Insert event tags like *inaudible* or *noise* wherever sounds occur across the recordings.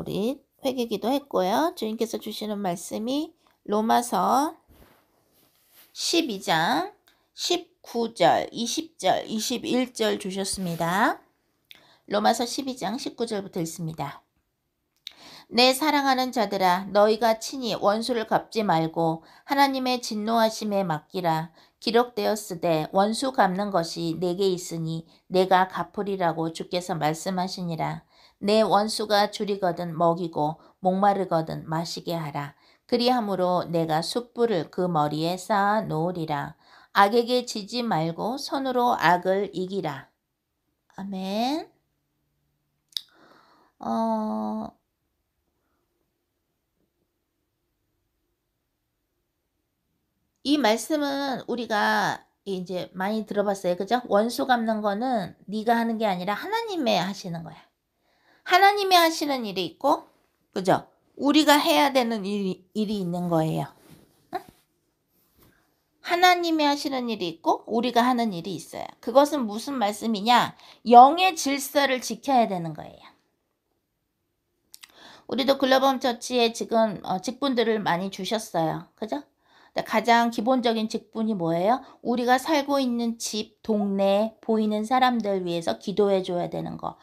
우리 회개기도 했고요. 주님께서 주시는 말씀이 로마서 12장 19절, 20절, 21절 주셨습니다. 로마서 12장 19절부터 있습니다. 내 사랑하는 자들아 너희가 친히 원수를 갚지 말고 하나님의 진노하심에 맡기라 기록되었으되 원수 갚는 것이 내게 있으니 내가 갚으리라고 주께서 말씀하시니라 내 원수가 줄이거든 먹이고 목마르거든 마시게 하라. 그리함으로 내가 숯불을 그 머리에 쌓아 놓으리라. 악에게 지지 말고 손으로 악을 이기라. 아멘. 어... 이 말씀은 우리가 이제 많이 들어봤어요. 그죠? 원수 갚는 거는 네가 하는 게 아니라 하나님의 하시는 거야. 하나님이 하시는 일이 있고, 그죠? 우리가 해야 되는 일이, 일이 있는 거예요. 하나님이 하시는 일이 있고, 우리가 하는 일이 있어요. 그것은 무슨 말씀이냐? 영의 질서를 지켜야 되는 거예요. 우리도 글로벌 처치에 지금 어, 직분들을 많이 주셨어요. 그죠? 가장 기본적인 직분이 뭐예요? 우리가 살고 있는 집, 동네, 보이는 사람들 위해서 기도해 줘야 되는 거.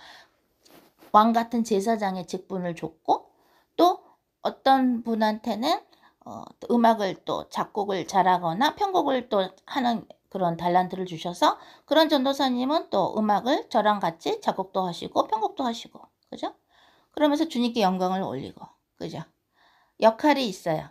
왕 같은 제사장의 직분을 줬고 또 어떤 분한테는 어, 음악을 또 작곡을 잘하거나 편곡을 또 하는 그런 달란트를 주셔서 그런 전도사님은 또 음악을 저랑 같이 작곡도 하시고 편곡도 하시고 그죠? 그러면서 주님께 영광을 올리고 그죠? 역할이 있어요.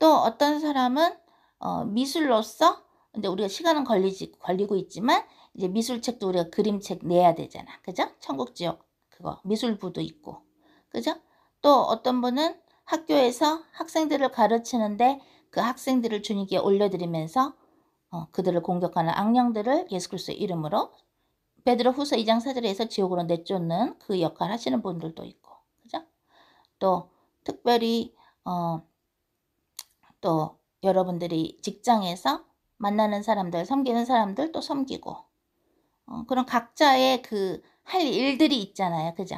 또 어떤 사람은 어, 미술로서 근데 우리가 시간은 걸리지 걸리고 있지만 이제 미술책도 우리가 그림책 내야 되잖아. 그죠? 천국지옥 그거 미술부도 있고 그죠? 또 어떤 분은 학교에서 학생들을 가르치는데 그 학생들을 주님께 올려드리면서 어, 그들을 공격하는 악령들을 예수 그리스도의 이름으로 베드로 후서 2장 4절에서 지옥으로 내쫓는 그 역할 을 하시는 분들도 있고 그죠? 또 특별히 어, 또 여러분들이 직장에서 만나는 사람들, 섬기는 사람들 또 섬기고 어, 그런 각자의 그할 일들이 있잖아요. 그죠?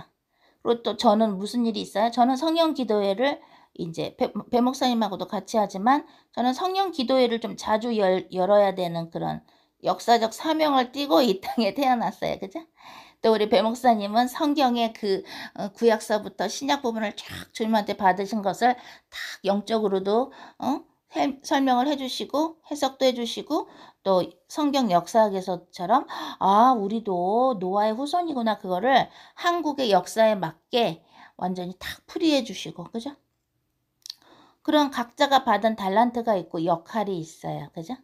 그리고 또 저는 무슨 일이 있어요? 저는 성령 기도회를 이제 배, 목사님하고도 같이 하지만 저는 성령 기도회를 좀 자주 열, 열어야 되는 그런 역사적 사명을 띠고 이 땅에 태어났어요. 그죠? 또 우리 배 목사님은 성경의 그 어, 구약서부터 신약 부분을 쫙 주님한테 받으신 것을 딱 영적으로도 어? 설명을 해주시고 해석도 해주시고 또 성경 역사학에서처럼 아 우리도 노아의 후손이구나 그거를 한국의 역사에 맞게 완전히 탁 풀이해 주시고 그죠? 그런 각자가 받은 달란트가 있고 역할이 있어요. 그죠?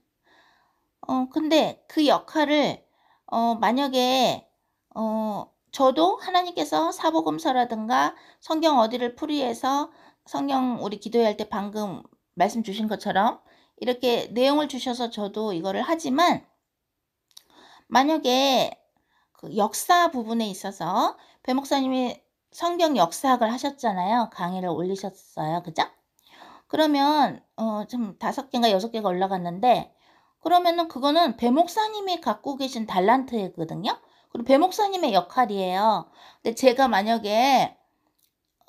어, 근데 그 역할을 어, 만약에 어, 저도 하나님께서 사복음서라든가 성경 어디를 풀이해서 성경 우리 기도할 때 방금 말씀 주신 것처럼 이렇게 내용을 주셔서 저도 이거를 하지만 만약에 그 역사 부분에 있어서 배 목사님이 성경 역사학을 하셨잖아요. 강의를 올리셨어요. 그죠? 그러면 어, 좀 다섯 개가 여섯 개가 올라갔는데 그러면은 그거는 배 목사님이 갖고 계신 달란트거든요. 그리고 배 목사님의 역할이에요. 근데 제가 만약에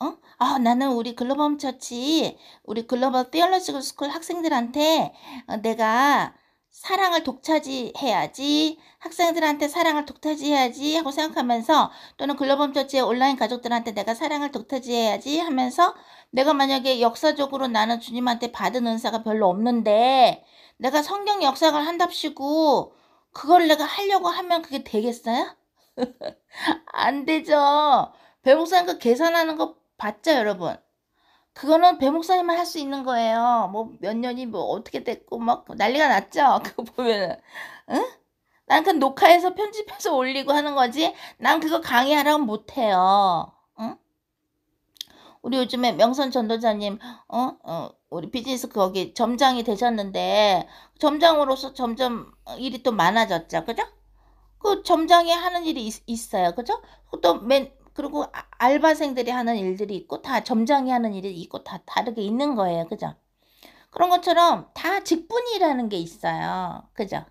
어? 아, 나는 우리 글로벌 처치, 우리 글로벌 피얼러지컬 스쿨 학생들한테 어, 내가 사랑을 독차지해야지, 학생들한테 사랑을 독차지해야지 하고 생각하면서 또는 글로벌 처치의 온라인 가족들한테 내가 사랑을 독차지해야지 하면서 내가 만약에 역사적으로 나는 주님한테 받은 은사가 별로 없는데 내가 성경 역사를 한답시고 그걸 내가 하려고 하면 그게 되겠어요? *laughs* 안 되죠. 배목사님 그 계산하는 거 봤죠, 여러분? 그거는 배 목사님만 할 수 있는 거예요. 뭐 몇 년이 뭐 어떻게 됐고 막 난리가 났죠. *laughs* 그거 보면은 응? 난그 녹화해서 편집해서 올리고 하는 거지. 난 그거 강의하라고 못 해요. 응? 우리 요즘에 명선 전도자님 어? 어 우리 비즈니스 거기 점장이 되셨는데 점장으로서 점점 일이 또 많아졌죠. 그죠? 그 점장이 하는 일이 있, 어요 그죠? 또맨 그리고 아, 알바생들이 하는 일들이 있고 다 점장이 하는 일이 있고 다 다르게 있는 거예요. 그죠? 그런 것처럼 다 직분이라는 게 있어요. 그죠?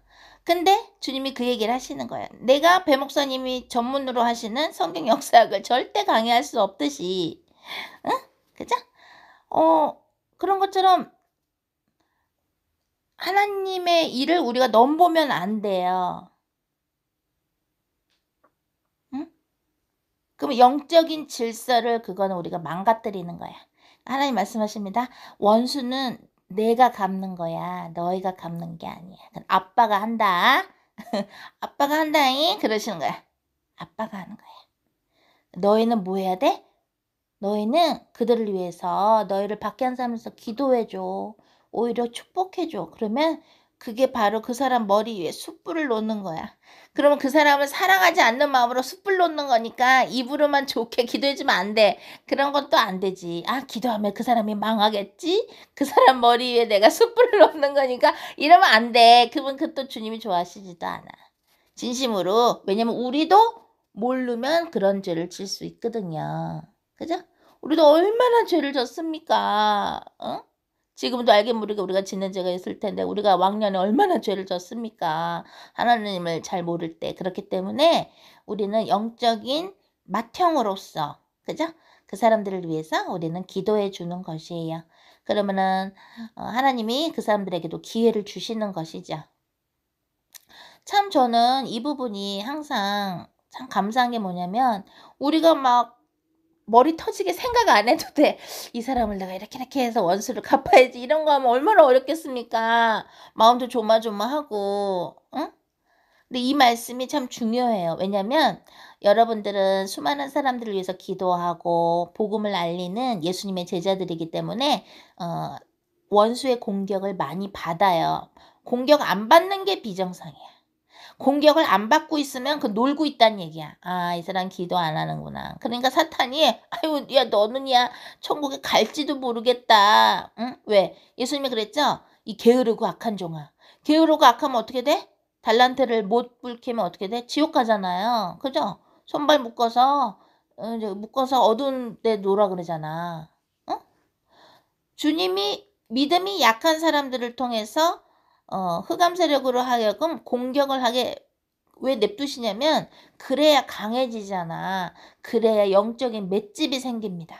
근데 주님이 그 얘기를 하시는 거예요. 내가 배 목사님이 전문으로 하시는 성경 역사학을 절대 강의할 수 없듯이, 응? 그죠? 어, 그런 것처럼 하나님의 일을 우리가 넘보면 안 돼요. 그럼 영적인 질서를 그거는 우리가 망가뜨리는 거야. 하나님 말씀하십니다. 원수는 내가 갚는 거야. 너희가 갚는 게 아니야. 아빠가 한다. *laughs* 아빠가 한다잉 그러시는 거야. 아빠가 하는 거야. 너희는 뭐 해야 돼? 너희는 그들을 위해서 너희를 밖에 한 사람에서 기도해줘. 오히려 축복해줘. 그러면 그게 바로 그 사람 머리 위에 숯불을 놓는 거야. 그러면 그 사람을 사랑하지 않는 마음으로 숯불 놓는 거니까 입으로만 좋게 기도해주면 안 돼. 그런 것도 안 되지. 아, 기도하면 그 사람이 망하겠지? 그 사람 머리 위에 내가 숯불을 *laughs* 놓는 거니까 이러면 안 돼. 그분 그 또 주님이 좋아하시지도 않아. 진심으로. 왜냐면 우리도 모르면 그런 죄를 질 수 있거든요. 그죠? 우리도 얼마나 죄를 졌습니까? 응? 어? 지금도 알게 모르게 우리가 짓는 죄가 있을 텐데 우리가 왕년에 얼마나 죄를 졌습니까? 하나님을 잘 모를 때 그렇기 때문에 우리는 영적인 맏형으로서 그죠? 그 사람들을 위해서 우리는 기도해 주는 것이에요. 그러면은 어, 하나님이 그 사람들에게도 기회를 주시는 것이죠. 참 저는 이 부분이 항상 참 감사한 게 뭐냐면 우리가 막 머리 터지게 생각 안 해도 돼. 이 사람을 내가 이렇게 이렇게 해서 원수를 갚아야지. 이런 거 하면 얼마나 어렵겠습니까? 마음도 조마조마하고, 응? 근데 이 말씀이 참 중요해요. 왜냐면 여러분들은 수많은 사람들을 위해서 기도하고 복음을 알리는 예수님의 제자들이기 때문에 어, 원수의 공격을 많이 받아요. 공격 안 받는 게 비정상이야. 공격을 안 받고 있으면 그 놀고 있다는 얘기야. 아, 이 사람 기도 안 하는구나. 그러니까 사탄이 아유, 야 너는 야 천국에 갈지도 모르겠다. 응? 왜? 예수님이 그랬죠? 이 게으르고 악한 종아. 게으르고 악하면 어떻게 돼? 달란트를 못 불키면 어떻게 돼? 지옥 가잖아요. 그죠? 손발 묶어서 어, 묶어서 어두운 데 놀아 그러잖아. 어? 주님이 믿음이 약한 사람들을 통해서 어, 흑암 세력으로 하여금 공격을 하게 왜 냅두시냐면 그래야 강해지잖아. 그래야 영적인 맷집이 생깁니다.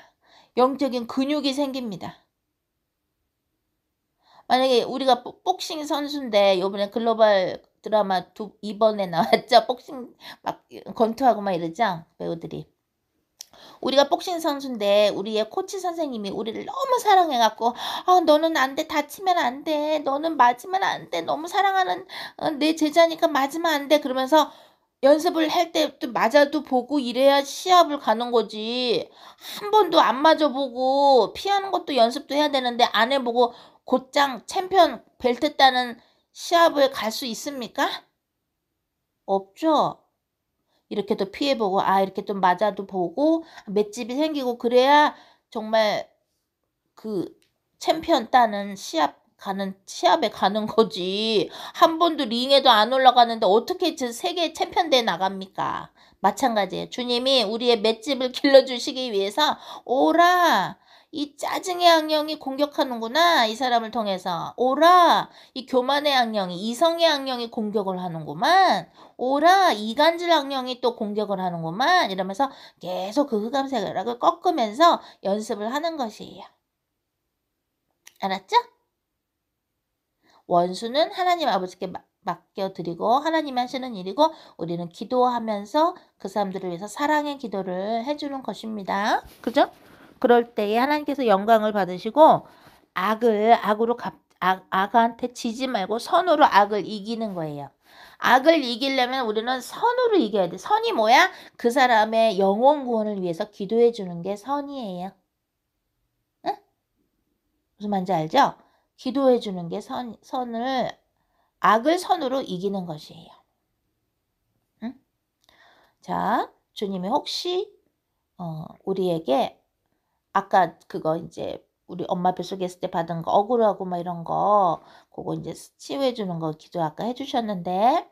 영적인 근육이 생깁니다. 만약에 우리가 복싱 선수인데 요번에 글로벌 드라마 두 이번에 나왔죠. 복싱 막 권투하고 막 이러죠. 배우들이. 우리가 복싱 선수인데 우리의 코치 선생님이 우리를 너무 사랑해갖고 아 너는 안 돼 다치면 안 돼 너는 맞으면 안 돼 너무 사랑하는 어, 내 제자니까 맞으면 안 돼 그러면서 연습을 할때또 맞아도 보고 이래야 시합을 가는 거지 한 번도 안 맞아 보고 피하는 것도 연습도 해야 되는데 안 해보고 곧장 챔피언 벨트 따는 시합을 갈 수 있습니까? 없죠. 이렇게 또 피해보고 아 이렇게 좀 맞아도 보고 맷집이 생기고 그래야 정말 그 챔피언 따는 시합 가는 시합에 가는 거지 한 번도 링에도 안 올라가는데 어떻게 저 세계 챔피언 대회 나갑니까 마찬가지예요 주님이 우리의 맷집을 *laughs* 길러주시기 위해서 오라 이 짜증의 악령이 공격하는구나 이 사람을 통해서 오라 이 교만의 악령이 이성의 악령이 공격을 하는구만 오라 이간질 악령이 또 공격을 하는구만 이러면서 계속 그 흑암색을 꺾으면서 연습을 하는 것이에요. 알았죠? 원수는 하나님 아버지께 맡겨드리고 하나님 하시는 일이고 우리는 기도하면서 그 사람들을 위해서 사랑의 기도를 해주는 것입니다. 그죠? 그럴 때에 하나님께서 영광을 받으시고 악을 악으로 갚, 악, 악한테 지지 말고 선으로 악을 이기는 거예요. 악을 이기려면 우리는 선으로 이겨야 돼. 선이 뭐야? 그 사람의 영혼 구원을 위해서 기도해 주는 게 선이에요. 응? 무슨 말인지 알죠? 기도해 주는 게 선, 선을 악을 선으로 이기는 것이에요. 응? 자, 주님이 혹시 어, 우리에게 아까 그거 이제 우리 엄마 뱃속에 있을 때 받은 거 억울하고 막 이런 거 그거 이제 치유해 주는 거 기도 아까 해주셨는데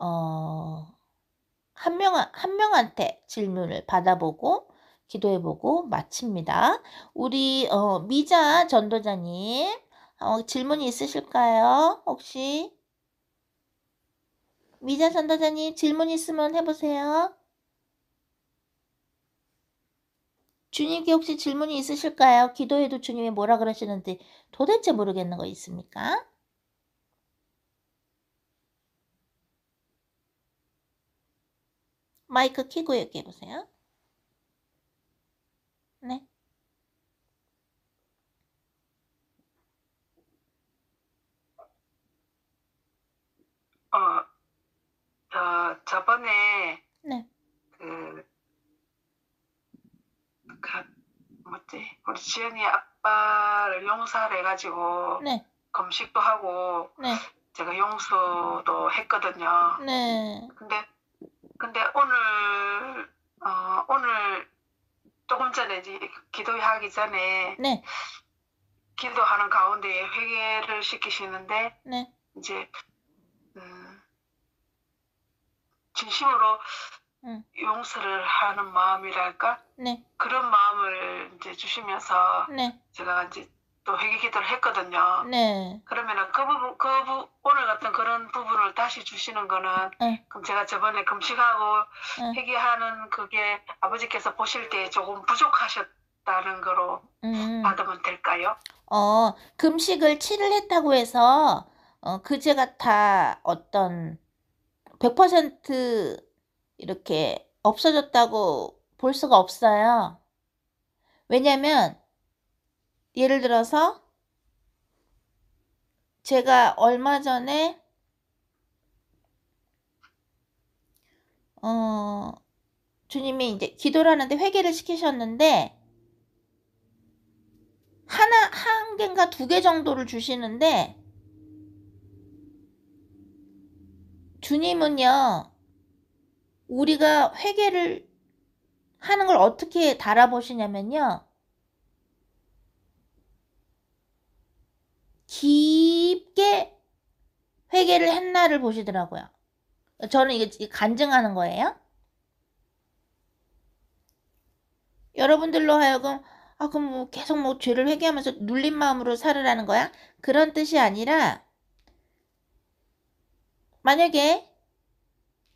어한 명 한 명한테 질문을 받아보고 기도해보고 마칩니다. 우리 어, 미자 전도자님 어, 질문이 있으실까요? 혹시 미자 전도자님 질문 있으면 해보세요. 주님께 혹시 질문이 있으실까요? 기도해도 주님이 뭐라 그러시는데 도대체 모르겠는 거 있습니까? 마이크 키고 얘기해 보세요. 네. 어, 어 저번에 네. 그 뭐지? 우리 지연이 아빠를 용서를 해가지고 네. 검식도 하고 네. 제가 용서도 했거든요. 네. 근데 근데 오늘 어, 오늘 조금 전에 기도하기 전에 네. 기도하는 가운데 회개를 시키시는데 네. 이제 음, 진심으로 응. 용서를 하는 마음이랄까? 네. 그런 마음을 이제 주시면서 네. 제가 이제 또 회개 기도를 했거든요. 네. 그러면은 그 부분, 그 부, 오늘 같은 그런 부분을 다시 주시는 거는 네. 그럼 제가 저번에 금식하고 네. 회개하는 그게 아버지께서 보실 때 조금 부족하셨다는 거로 음. 받으면 될까요? 어, 금식을 7를 했다고 해서 어, 그제가 다 어떤 100% 이렇게 없어졌다고 볼 수가 없어요. 왜냐면 예를 들어서 제가 얼마 전에 어, 주님이 이제 기도를 하는데 회개를 시키셨는데 하나 한 개인가 두 개 정도를 주시는데 주님은요 우리가 회개를 하는 걸 어떻게 달아보시냐면요. 깊게 회개를 했나를 보시더라고요. 저는 이게 간증하는 거예요. 여러분들로 하여금 아 그럼 뭐 계속 뭐 죄를 회개하면서 눌린 마음으로 살으라는 거야? 그런 뜻이 아니라 만약에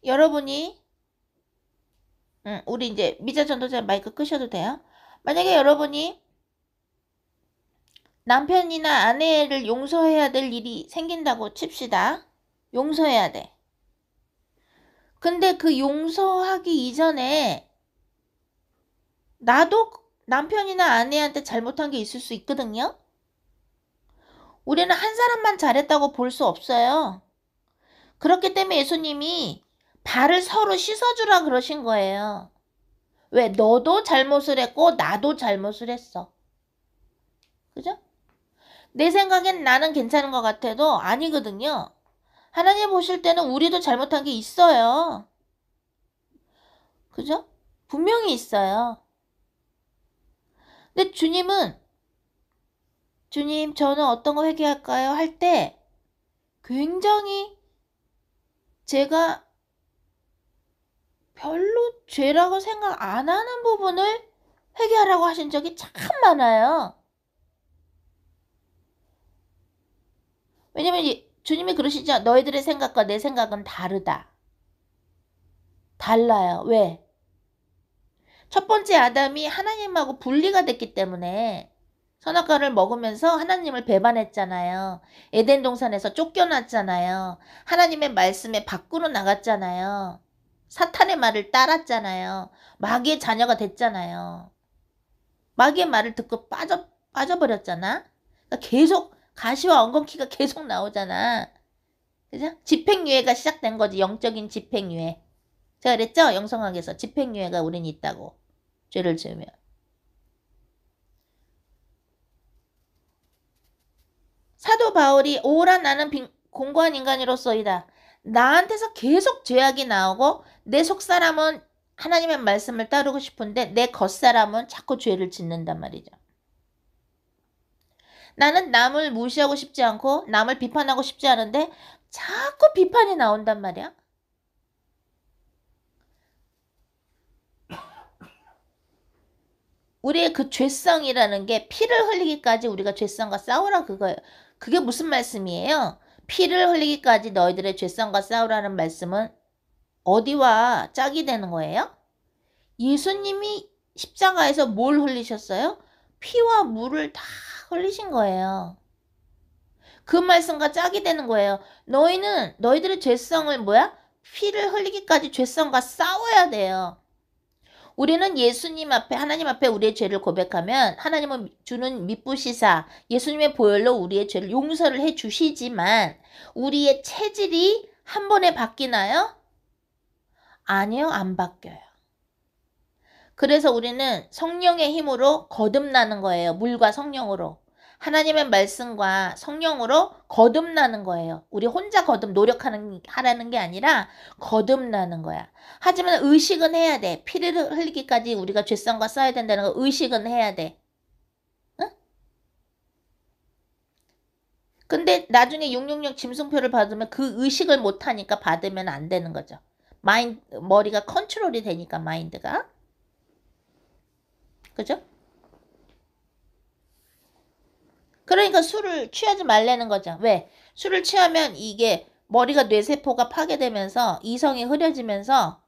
여러분이 음, 우리 이제 미자 전도자 마이크 끄셔도 돼요. 만약에 여러분이 남편이나 아내를 용서해야 될 일이 생긴다고 칩시다. 용서해야 돼. 근데 그 용서하기 이전에 나도 남편이나 아내한테 잘못한 게 있을 수 있거든요. 우리는 한 사람만 잘했다고 볼 수 없어요. 그렇기 때문에 예수님이 발을 서로 씻어주라 그러신 거예요. 왜? 너도 잘못을 했고, 나도 잘못을 했어. 그죠? 내 생각엔 나는 괜찮은 것 같아도 아니거든요. 하나님 보실 때는 우리도 잘못한 게 있어요. 그죠? 분명히 있어요. 근데 주님은, 주님, 저는 어떤 거 회개할까요? 할 때, 굉장히 제가 별로 죄라고 생각 안 하는 부분을 회개하라고 하신 적이 참 많아요. 왜냐면 주님이 그러시죠. 너희들의 생각과 내 생각은 다르다. 달라요. 왜? 첫 번째 아담이 하나님하고 분리가 됐기 때문에 선악과를 먹으면서 하나님을 배반했잖아요. 에덴 동산에서 쫓겨났잖아요. 하나님의 말씀에 밖으로 나갔잖아요. 사탄의 말을 따랐잖아요. 마귀의 자녀가 됐잖아요. 마귀의 말을 듣고 빠져, 빠져버렸잖아. 그러니까 계속 가시와 엉겅퀴가 계속 나오잖아. 그죠? 집행유예가 시작된 거지. 영적인 집행유예. 제가 그랬죠? 영성학에서 집행유예가 우린 있다고. 죄를 지으면. 사도 바울이 오라 나는 빈, 공고한 인간으로서이다 나한테서 계속 죄악이 나오고 내 속사람은 하나님의 말씀을 따르고 싶은데 내 겉사람은 자꾸 죄를 짓는단 말이죠. 나는 남을 무시하고 싶지 않고 남을 비판하고 싶지 않은데 자꾸 비판이 나온단 말이야. 우리의 그 죄성이라는 게 피를 흘리기까지 우리가 죄성과 싸우라 그거예요. 그게 무슨 말씀이에요? 피를 흘리기까지 너희들의 죄성과 싸우라는 말씀은 어디와 짝이 되는 거예요? 예수님이 십자가에서 뭘 흘리셨어요? 피와 물을 다 흘리신 거예요. 그 말씀과 짝이 되는 거예요. 너희는 너희들의 죄성을 뭐야? 피를 흘리기까지 죄성과 싸워야 돼요. 우리는 예수님 앞에 하나님 앞에 우리의 죄를 고백하면 하나님은 주는 미쁘시사 예수님의 보혈로 우리의 죄를 용서를 해 주시지만 우리의 체질이 한 번에 바뀌나요? 아니요, 안 바뀌어요. 그래서 우리는 성령의 힘으로 거듭나는 거예요. 물과 성령으로. 하나님의 말씀과 성령으로 거듭나는 거예요. 우리 혼자 거듭 노력하는 하라는 게 아니라 거듭나는 거야. 하지만 의식은 해야 돼. 피를 흘리기까지 우리가 죄성과 싸야 된다는 거 의식은 해야 돼. 응? 근데 나중에 666 짐승표를 받으면 그 의식을 못 하니까 받으면 안 되는 거죠. 마인 머리가 컨트롤이 되니까 마인드가 그죠? 그러니까 술을 취하지 말라는 거죠. 왜? 술을 취하면 이게 머리가 뇌세포가 파괴되면서 이성이 흐려지면서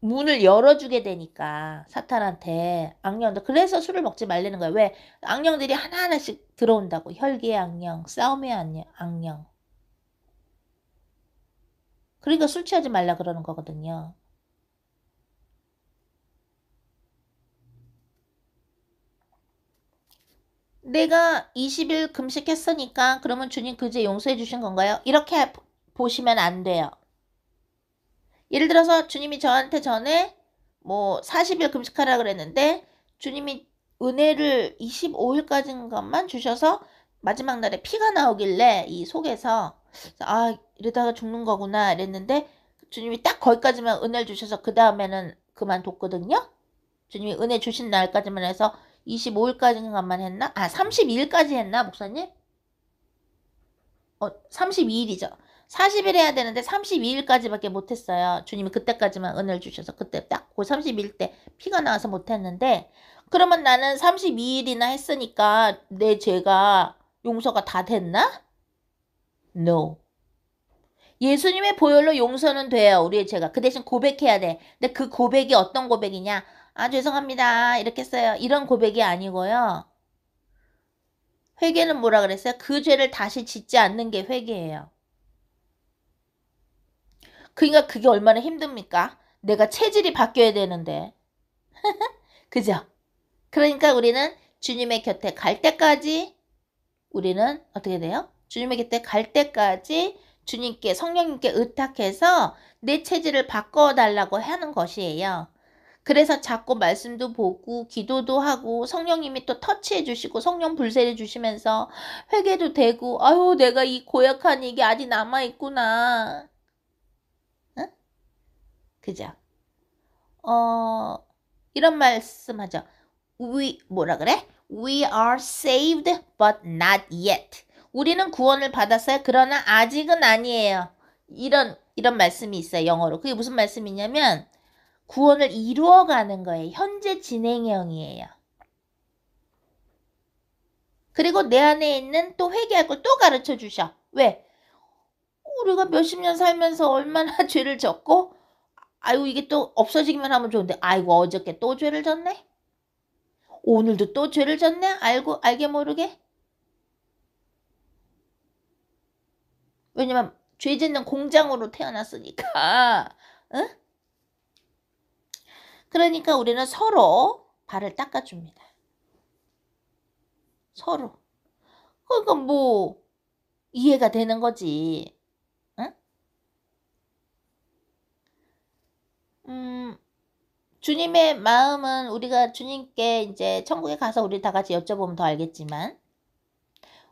문을 열어주게 되니까 사탄한테 악령도 그래서 술을 먹지 말라는 거야. 왜? 악령들이 하나하나씩 들어온다고. 혈기의 악령, 싸움의 악령, 악령. 그러니까 술 취하지 말라 그러는 거거든요. 내가 20일 금식했으니까 그러면 주님 그제 용서해 주신 건가요? 이렇게 보시면 안 돼요. 예를 들어서 주님이 저한테 전에 뭐 40일 금식하라 그랬는데 주님이 은혜를 25일까지인 것만 주셔서 마지막 날에 피가 나오길래 이 속에서 아 이러다가 죽는 거구나 이랬는데 주님이 딱 거기까지만 은혜를 주셔서 그 다음에는 그만뒀거든요. 주님이 은혜 주신 날까지만 해서 25일까지만 했나? 아 32일까지 했나 목사님? 어 32일이죠. 40일 해야 되는데 32일까지밖에 못했어요. 주님이 그때까지만 은혜를 주셔서 그때 딱 그 32일 때 피가 나와서 못했는데 그러면 나는 32일이나 했으니까 내 죄가 용서가 다 됐나? No. 예수님의 보혈로 용서는 돼요. 우리의 죄가. 그 대신 고백해야 돼. 근데 그 고백이 어떤 고백이냐? 아, 죄송합니다. 이렇게 써요. 이런 고백이 아니고요. 회개는 뭐라 그랬어요? 그 죄를 다시 짓지 않는 게 회개예요. 그러니까 그게 얼마나 힘듭니까? 내가 체질이 바뀌어야 되는데. *laughs* 그죠? 그러니까 우리는 주님의 곁에 갈 때까지 우리는 어떻게 돼요? 주님에게 때 갈 때까지 주님께 성령님께 의탁해서 내 체질을 바꿔 달라고 하는 것이에요. 그래서 자꾸 말씀도 보고 기도도 하고 성령님이 또 터치해 주시고 성령 불세를 주시면서 회개도 되고 아유 내가 이 고약한 이게 아직 남아 있구나. 응? 그죠? 어 이런 말씀하죠. We 뭐라 그래? We are saved but not yet. 우리는 구원을 받았어요. 그러나 아직은 아니에요. 이런 이런 말씀이 있어요. 영어로. 그게 무슨 말씀이냐면 구원을 이루어가는 거예요. 현재 진행형이에요. 그리고 내 안에 있는 또 회개할 걸 또 가르쳐 주셔. 왜? 우리가 몇십 년 살면서 얼마나 *laughs* 죄를 졌고 아이고 이게 또 없어지기만 하면 좋은데 아이고 어저께 또 죄를 졌네? 오늘도 또 죄를 졌네? 알고 알게 모르게? 왜냐면 죄 짓는 공장으로 태어났으니까. 응? 그러니까 우리는 서로 발을 닦아줍니다. 서로. 그러니까 뭐 이해가 되는 거지. 응? 음, 주님의 마음은 우리가 주님께 이제 천국에 가서 우리 다 같이 여쭤보면 더 알겠지만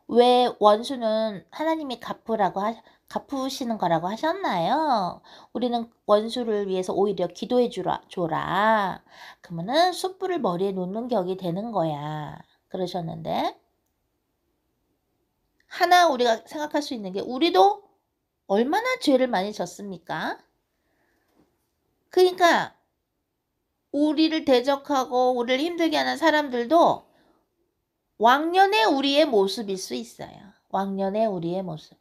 왜 원수는 하나님이 갚으라고 하, 갚으시는 거라고 하셨나요? 우리는 원수를 위해서 오히려 기도해 주라, 줘라. 그러면은 숯불을 머리에 놓는 격이 되는 거야. 그러셨는데. 하나 우리가 생각할 수 있는 게 우리도 얼마나 죄를 많이 졌습니까? 그러니까 우리를 대적하고 우리를 힘들게 하는 사람들도 왕년의 우리의 모습일 수 있어요. 왕년의 우리의 모습.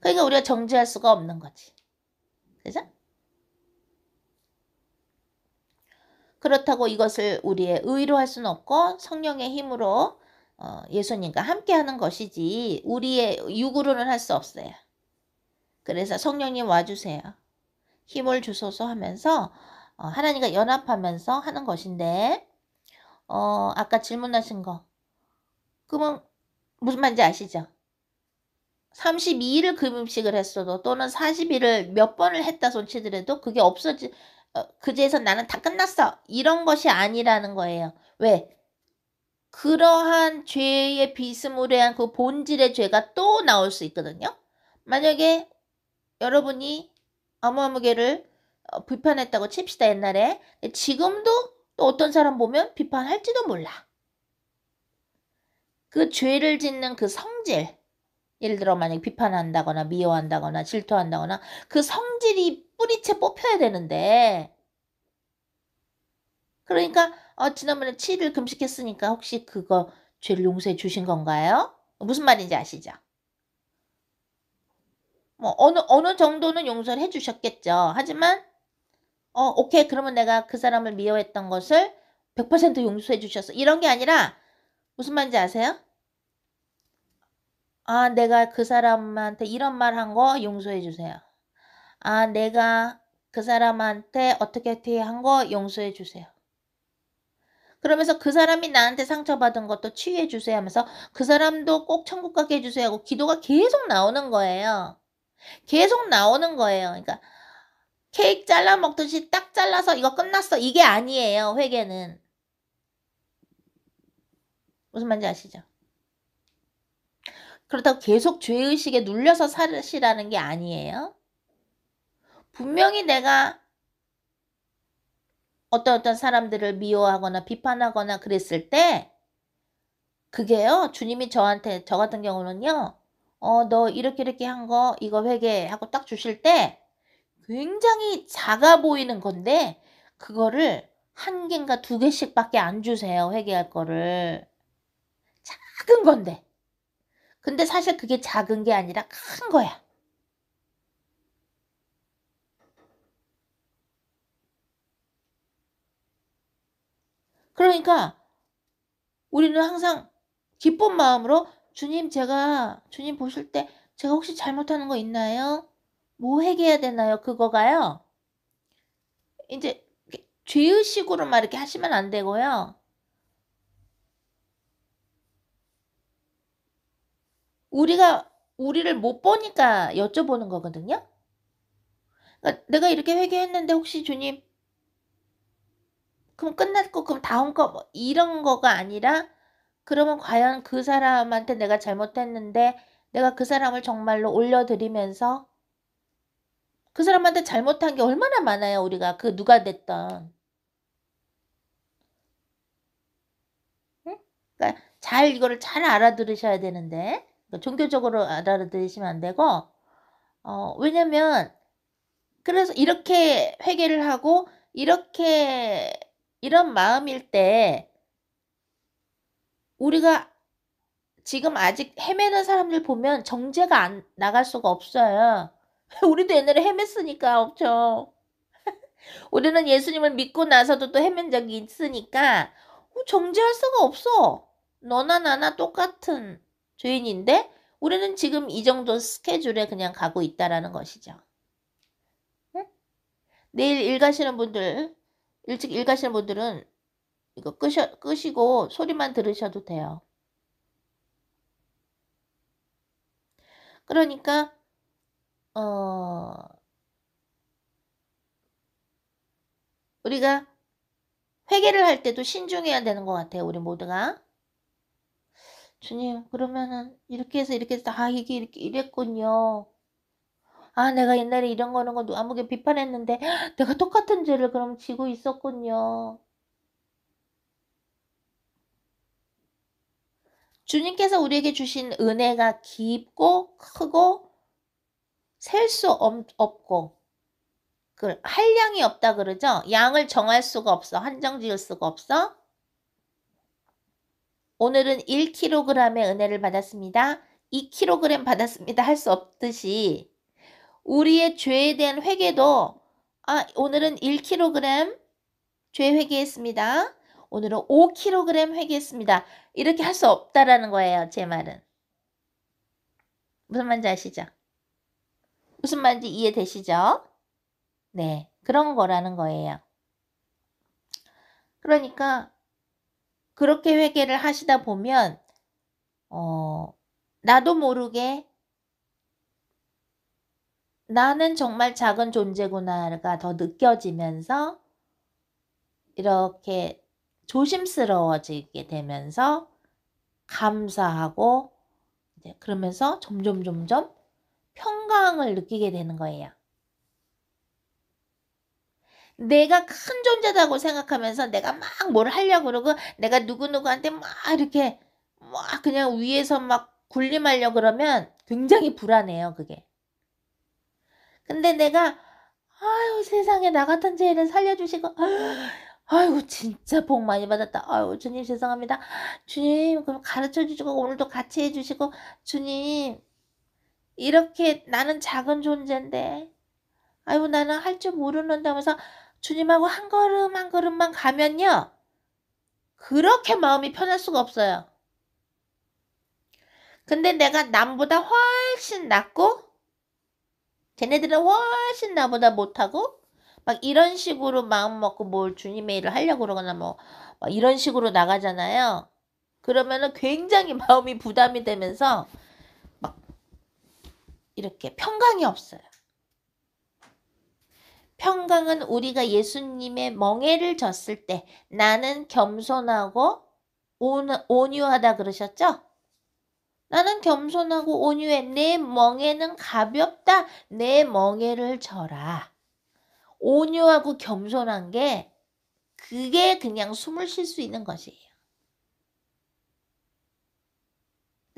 그러니까 우리가 정지할 수가 없는 거지. 그죠? 그렇다고 이것을 우리의 의로 할 수는 없고 성령의 힘으로 어, 예수님과 함께 하는 것이지 우리의 육으로는 할 수 없어요. 그래서 성령님 와주세요. 힘을 주소서 하면서 어, 하나님과 연합하면서 하는 것인데 어, 아까 질문하신 거. 그러면 무슨 말인지 아시죠? 3 2일 금음식을 했어도 또는 40일을 몇 번을 했다 손치더라도 그게 없어지 어, 그제에서 나는 다 끝났어 이런 것이 아니라는 거예요. 왜? 그러한 죄의 비스무리한 그 본질의 죄가 또 나올 수 있거든요. 만약에 여러분이 아무아무개를 어, 불편했다고 칩시다 옛날에 지금도 또 어떤 사람 보면 비판할지도 몰라. 그 죄를 짓는 그 성질, 예를 들어 만약 비판한다거나 미워한다거나 질투한다거나 그 성질이 뿌리채 뽑혀야 되는데 그러니까 어, 지난번에 7일 금식했으니까 혹시 그거 죄를 용서해 주신 건가요? 무슨 말인지 아시죠? 뭐 어느 어느 정도는 용서를 해 주셨겠죠. 하지만 어, 오케이. 그러면 내가 그 사람을 미워했던 것을 100% 용서해 주셨어. 이런 게 아니라 무슨 말인지 아세요? 아, 내가 그 사람한테 이런 말 한 거 용서해 주세요. 아, 내가 그 사람한테 어떻게 어떻게 한거 용서해 주세요. 그러면서 그 사람이 나한테 상처받은 것도 치유해 주세요 하면서 그 사람도 꼭 천국 가게 해주세요 하고 기도가 계속 나오는 거예요. 계속 나오는 거예요. 그러니까 케이크 잘라 먹듯이 딱 잘라서 이거 끝났어. 이게 아니에요. 회계는. 무슨 말인지 아시죠? 그렇다고 계속 죄의식에 눌려서 사시라는 게 아니에요. 분명히 내가 어떤 어떤 사람들을 미워하거나 비판하거나 그랬을 때 그게요. 주님이 저한테 저 같은 경우는요. 어 너 이렇게 이렇게 한 거 이거 회개하고 딱 주실 때 굉장히 작아 보이는 건데 그거를 한 개인가 두 개씩밖에 안 주세요. 회계할 거를. 작은 건데. 근데 사실 그게 작은 게 아니라 큰 거야. 그러니까 우리는 항상 기쁜 마음으로 주님 제가 주님 보실 때 제가 혹시 잘못하는 거 있나요? 뭐 해결해야 되나요? 그거가요. 이제 죄의식으로만 이렇게 하시면 안 되고요. 우리가 우리를 못 보니까 여쭤보는 거거든요. 그러니까 내가 이렇게 회개했는데 혹시 주님 그럼 끝났고 그럼 다음 거뭐 이런 거가 아니라 그러면 과연 그 사람한테 내가 잘못했는데 내가 그 사람을 정말로 올려드리면서 그 사람한테 잘못한 게 얼마나 많아요 우리가 그 누가 됐던 응? 그러니까 잘 이거를 잘 알아들으셔야 되는데 그러니까 종교적으로 알아들으시면 안 되고 어, 왜냐면 그래서 이렇게 회개를 하고 이렇게 이런 마음일 때 우리가 지금 아직 헤매는 사람들 보면 정제가 안 나갈 수가 없어요. *laughs* 우리도 옛날에 헤맸으니까 없죠. *laughs* 우리는 예수님을 믿고 나서도 또 헤맨 적이 있으니까 어, 정지할 수가 없어. 너나 나나 똑같은 죄인인데 우리는 지금 이 정도 스케줄에 그냥 가고 있다라는 것이죠. 내일 일 가시는 분들, 일찍 일 가시는 분들은 이거 끄셔, 끄시고 소리만 들으셔도 돼요. 그러니까 어, 우리가 회개를 할 때도 신중해야 되는 것 같아요. 우리 모두가. 주님, 그러면은 이렇게 해서 이렇게 해서 아 이게 이렇게 이랬군요. 아 내가 옛날에 이런 거는 거 아무게 비판했는데 *gasps* 내가 똑같은 죄를 그럼 지고 있었군요. 주님께서 우리에게 주신 은혜가 깊고 크고 셀수 없고 그 한량이 없다 그러죠. 양을 정할 수가 없어. 한정 지을 수가 없어. 오늘은 1kg의 은혜를 받았습니다. 2kg 받았습니다. 할 수 없듯이 우리의 죄에 대한 회개도 아 오늘은 1kg 죄 회개했습니다. 오늘은 5kg 회개했습니다. 이렇게 할 수 없다라는 거예요. 제 말은. 무슨 말인지 아시죠? 무슨 말인지 이해되시죠? 네, 그런 거라는 거예요. 그러니까 그렇게 회개를 하시다 보면 어, 나도 모르게 나는 정말 작은 존재구나가 더 느껴지면서 이렇게 조심스러워지게 되면서 감사하고 그러면서 점점 점점 평강을 느끼게 되는 거예요. 내가 큰 존재다고 생각하면서 내가 막 뭘 하려고 그러고 내가 누구누구한테 막 이렇게 막 그냥 위에서 막 군림하려고 그러면 굉장히 불안해요, 그게. 근데 내가 아유 세상에 나 같은 죄인 살려주시고 *gasps* 아유 진짜 복 많이 받았다. 아유 주님 죄송합니다. 주님 그럼 가르쳐 주시고 오늘도 같이 해주시고 주님 이렇게 나는 작은 존재인데 아이고 나는 할 줄 모르는다면서 주님하고 한 걸음 한 걸음만 가면요. 그렇게 마음이 편할 수가 없어요. 근데 내가 남보다 훨씬 낫고 쟤네들은 훨씬 나보다 못하고 막 이런 식으로 마음 먹고 뭘 주님의 일을 하려고 그러거나 뭐 이런 식으로 나가잖아요. 그러면은 굉장히 마음이 부담이 되면서 이렇게 평강이 없어요. 평강은 우리가 예수님의 멍해를 졌을 때 나는 겸손하고 온, 온유하다 그러셨죠? 나는 겸손하고 온유해. 내 멍에는 가볍다. 내 멍에를 져라. 온유하고 겸손한 게 그게 그냥 숨을 쉴 수 있는 것이에요.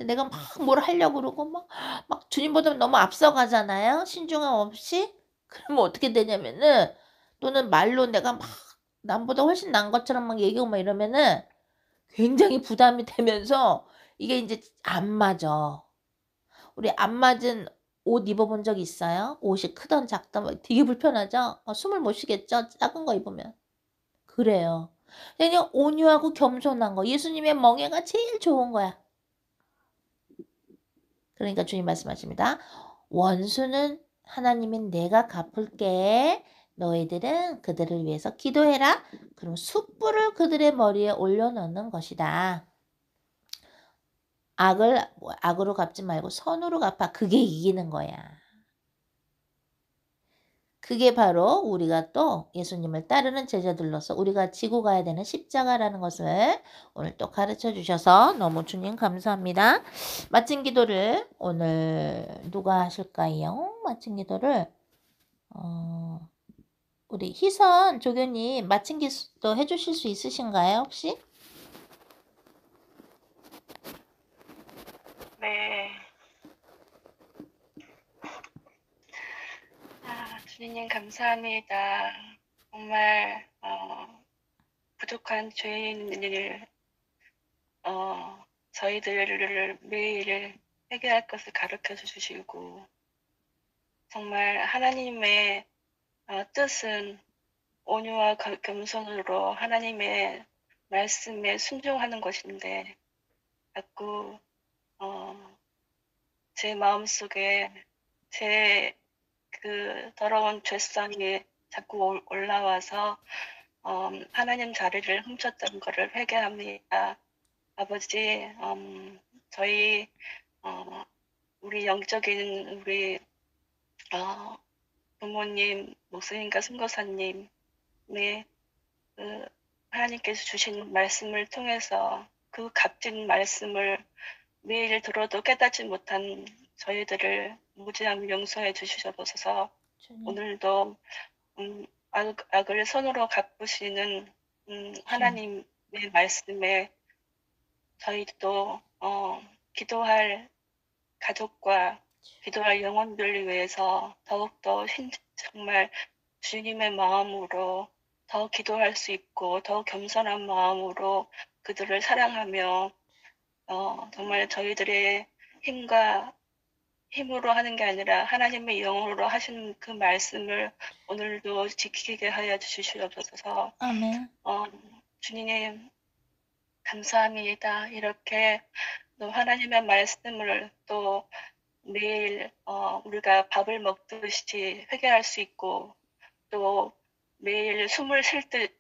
내가 막뭘 음. 하려고 그러고 막, 막 주님보다 너무 앞서가잖아요. 신중함 없이. *laughs* 그러면 어떻게 되냐면은 또는 말로 내가 막 남보다 훨씬 난 것처럼 막 얘기하고 막 이러면은 굉장히 부담이 *laughs* 되면서 이게 이제 안 맞아. 우리 안 맞은 옷 입어본 적 있어요? 옷이 크던 작던 뭐 되게 불편하죠? 어, 숨을 못 쉬겠죠? 작은 거 입으면. 그래요. 그냥 온유하고 겸손한 거. 예수님의 멍해가 제일 좋은 거야. 그러니까 주님 말씀하십니다. 원수는 하나님은 내가 갚을게. 너희들은 그들을 위해서 기도해라. 그럼 숯불을 그들의 머리에 올려놓는 것이다. 악을 악으로 갚지 말고 선으로 갚아. 그게 이기는 거야. 그게 바로 우리가 또 예수님을 따르는 제자들로서 우리가 지고 가야 되는 십자가라는 것을 오늘 또 가르쳐 주셔서 너무 주님 감사합니다. 마친 기도를 오늘 누가 하실까요? 마친 기도를 어, 우리 희선 조교님 마친 기도 해주실 수 있으신가요 혹시? 주님 감사합니다. 정말 어, 부족한 죄인을 어, 저희들을 매일 해결할 것을 가르쳐 주시고 정말 하나님의 어, 뜻은 온유와 그 겸손으로 하나님의 말씀에 순종하는 것인데 자꾸 어, 제 마음속에 제그 더러운 죄성이 자꾸 올라와서 음, 하나님 자리를 훔쳤던 것을 회개합니다. 아버지, 음, 저희 어, 우리 영적인 우리 어, 부모님, 목사님과 선교사님의 그 하나님께서 주신 말씀을 통해서 그 값진 말씀을 매일 들어도 깨닫지 못한 저희들을 무지함 용서해 주시옵소서 오늘도 음, 악, 을 선으로 갚으시는 음, 하나님의 말씀에 저희도 어, 기도할 가족과 기도할 영혼들을 위해서 더욱더 신, 정말 주님의 마음으로 더 기도할 수 있고 더 겸손한 마음으로 그들을 사랑하며 어, 정말 저희들의 힘과 힘으로 하는 게 아니라 하나님의 영으로 하신 그 말씀을 오늘도 지키게 하여 주시옵소서. 아멘. 어, 주님 감사합니다. 이렇게 또 하나님의 말씀을 또 매일 어, 우리가 밥을 먹듯이 회개할 수 있고 또 매일 숨을 쉴 듯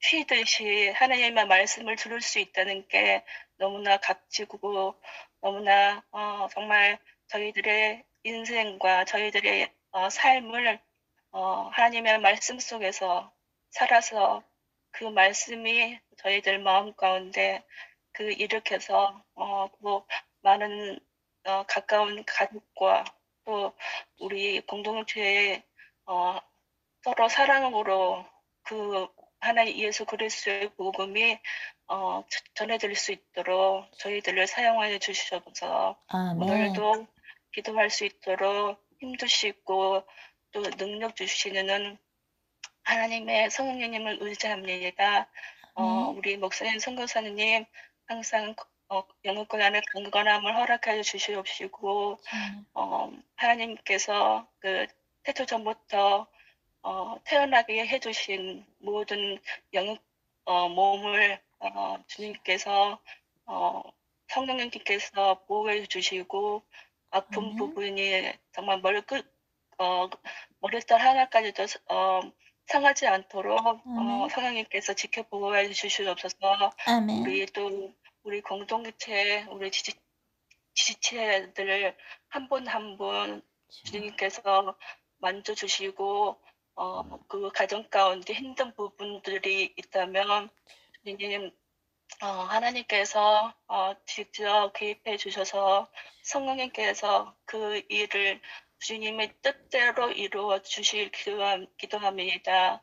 쉬듯이 하나님의 말씀을 들을 수 있다는 게 너무나 값지고 너무나 어, 정말 저희들의 인생과 저희들의 어, 삶을 어, 하나님의 말씀 속에서 살아서 그 말씀이 저희들 마음 가운데 그 일으켜서 어, 또 뭐 많은 어, 가까운 가족과 또 우리 공동체의 어, 서로 사랑으로 그 하나님 예수 그리스도의 복음이 어, 전해드릴 수 있도록 저희들을 사용하여 주시옵소서. 아, 네. 오늘도 기도할 수 있도록 힘주시고 또 능력 주시는 하나님의 성령님을 의지합니다. 어, 네. 우리 목사님, 선교사님 항상 어, 영어권 안에 강건함을 허락하여 주시옵시고 네. 어, 하나님께서 그 태초 전부터 어, 태어나게 해주신 모든 영역 어, 몸을 어, 주님께서 어, 성령님께서 보호해 주시고 아픈 음. 부분이 정말 머리끝 어, 머리살 하나까지도 어, 상하지 않도록 어, 성령님께서 지켜보고 해주시옵소서 아멘. 우리 또 우리 공동체 우리 지지, 지체들을 지한분 한 분 주님께서 만져주시고 어, 그 가정 가운데 힘든 부분들이 있다면 주님 어, 하나님께서 어, 직접 개입해 주셔서 성령님께서 그 일을 주님의 뜻대로 이루어 주실 기도함, 기도합니다.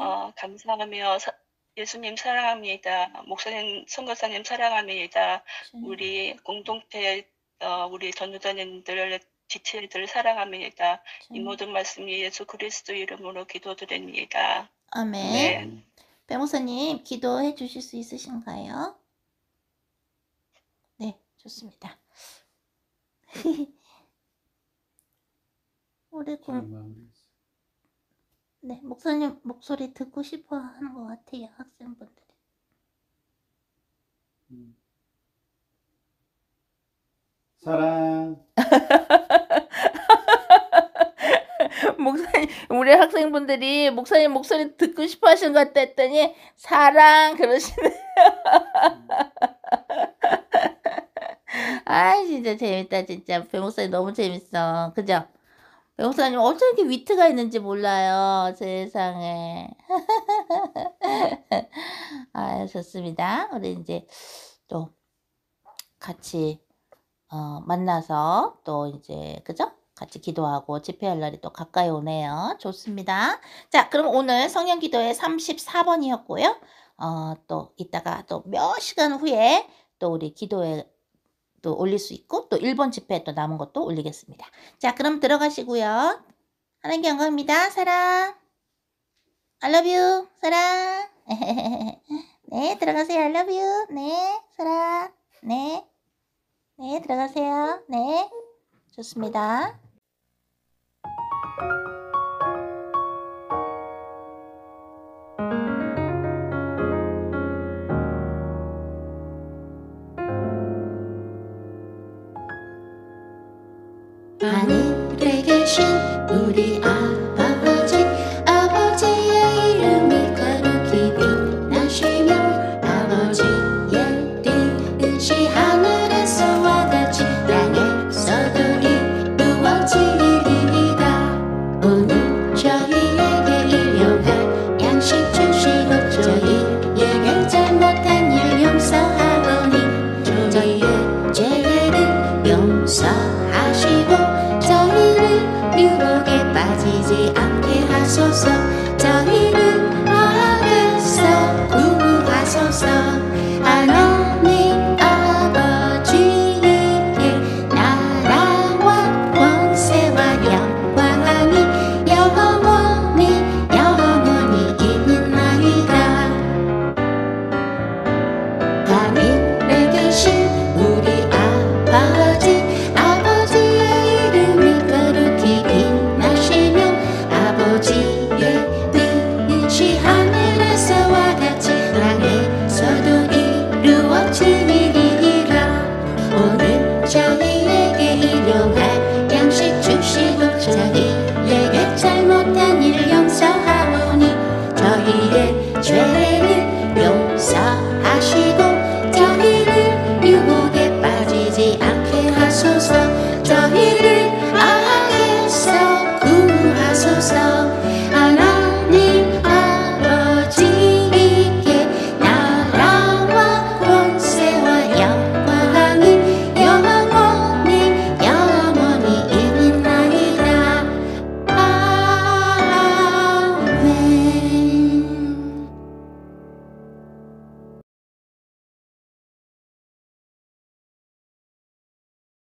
어, 감사하며 사, 예수님 사랑합니다. 목사님, 선교사님 사랑합니다. 주님. 우리 공동체, 어, 우리 전도자님들, 지체들 사랑합니다. 주님. 이 모든 말씀이 예수 그리스도 이름으로 기도드립니다. 아멘. 네. 배목사님 기도해 주실 수 있으신가요? 네, 좋습니다. 올해 *laughs* 공... 네, 목사님 목소리 듣고 싶어 하는 것 같아요, 학생분들이. 음. 사랑. *laughs* *laughs* 목사님 우리 학생분들이 목사님 목소리 듣고 싶어 하신것 같다 했더니 사랑 그러시네요. *laughs* 아 진짜 재밌다 진짜 배목사님 너무 재밌어 그죠? 배목사님 어쩜 이렇게 위트가 있는지 몰라요 세상에 *laughs* 아 좋습니다 우리 이제 또 같이 어, 만나서 또 이제 그죠? 같이 기도하고 집회할 날이 또 가까이 오네요. 좋습니다. 자, 그럼 오늘 성령 기도의 34번이었고요. 어, 또 이따가 또 몇 시간 후에 또 우리 기도에 또 올릴 수 있고 또 1번 집회에 또 남은 것도 올리겠습니다. 자, 그럼 들어가시고요. 하나님 영광입니다. 사랑. I love you. 사랑. *laughs* 네, 들어가세요. I love you. 네, 사랑. 네. 네, 들어가세요. 네. 좋습니다. 하늘에 계신 우리 아